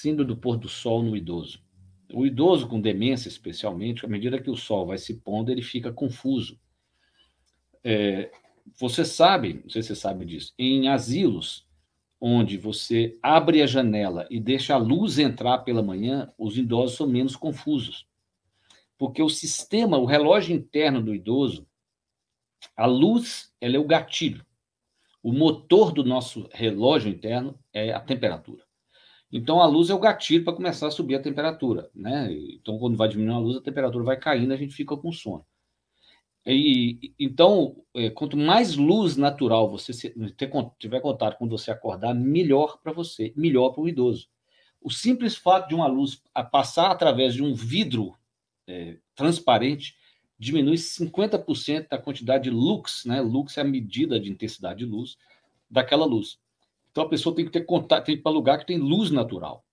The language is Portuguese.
Síndrome do pôr do sol no idoso. O idoso com demência, especialmente, à medida que o sol vai se pondo, ele fica confuso. É, você sabe, não sei se você sabe disso, em asilos onde você abre a janela e deixa a luz entrar pela manhã, os idosos são menos confusos. Porque o sistema, o relógio interno do idoso, a luz, ela é o gatilho. O motor do nosso relógio interno é a temperatura. Então a luz é o gatilho para começar a subir a temperatura, né? Então quando vai diminuindo a luz, a temperatura vai caindo, a gente fica com sono. E, então, é, quanto mais luz natural você ter, tiver contato quando você acordar, melhor para você, melhor para o idoso. O simples fato de uma luz passar através de um vidro é, transparente diminui 50% da quantidade de lux, né? Lux é a medida de intensidade de luz daquela luz. Então a pessoa tem que ter contato, tem que ir para lugar que tem luz natural.